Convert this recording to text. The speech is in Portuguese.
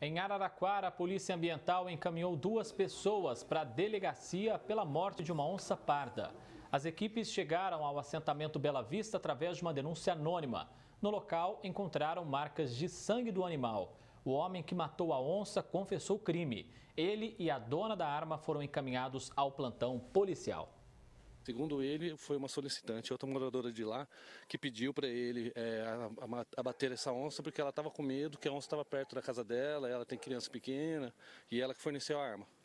Em Araraquara, a Polícia Ambiental encaminhou duas pessoas para a delegacia pela morte de uma onça parda. As equipes chegaram ao assentamento Bela Vista através de uma denúncia anônima. No local, encontraram marcas de sangue do animal. O homem que matou a onça confessou o crime. Ele e a dona da arma foram encaminhados ao plantão policial. Segundo ele, foi uma solicitante, outra moradora de lá, que pediu para ele é, abater essa onça porque ela estava com medo que a onça estava perto da casa dela, ela tem criança pequena e ela que forneceu a arma.